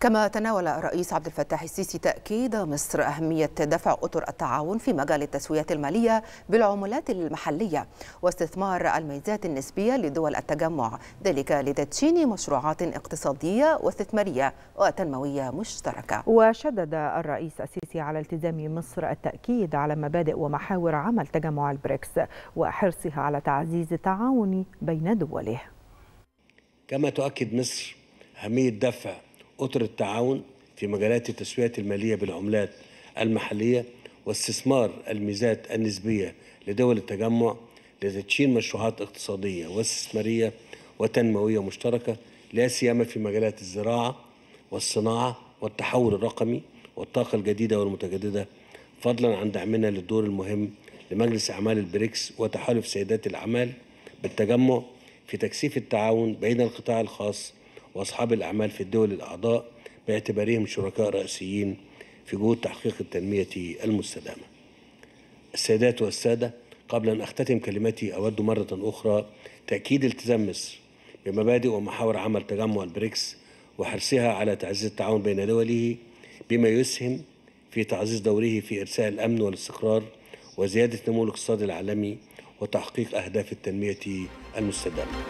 كما تناول الرئيس عبد الفتاح السيسي تأكيد مصر أهمية دفع أطر التعاون في مجال التسويات المالية بالعملات المحلية واستثمار الميزات النسبية لدول التجمع ذلك لتدشين مشروعات اقتصادية واستثمارية وتنموية مشتركة وشدد الرئيس السيسي على التزام مصر التأكيد على مبادئ ومحاور عمل تجمع البريكس وحرصها على تعزيز التعاون بين دوله كما تؤكد مصر أهمية دفع أطر التعاون في مجالات التسوية المالية بالعملات المحلية واستثمار الميزات النسبية لدول التجمع لتدشين مشروعات اقتصادية واستثمارية وتنموية مشتركة لا سيما في مجالات الزراعة والصناعة والتحول الرقمي والطاقة الجديدة والمتجددة فضلا عن دعمنا للدور المهم لمجلس أعمال البريكس وتحالف سيدات الأعمال بالتجمع في تكثيف التعاون بين القطاع الخاص وأصحاب الأعمال في الدول الأعضاء باعتبارهم شركاء رئيسيين في جهود تحقيق التنمية المستدامة السيدات والسادة قبل أن أختتم كلمتي أود مرة أخرى تأكيد التزام مصر بمبادئ ومحاور عمل تجمع البريكس وحرصها على تعزيز التعاون بين دوله بما يسهم في تعزيز دوره في إرساء الأمن والاستقرار وزيادة نمو الاقتصاد العالمي وتحقيق أهداف التنمية المستدامة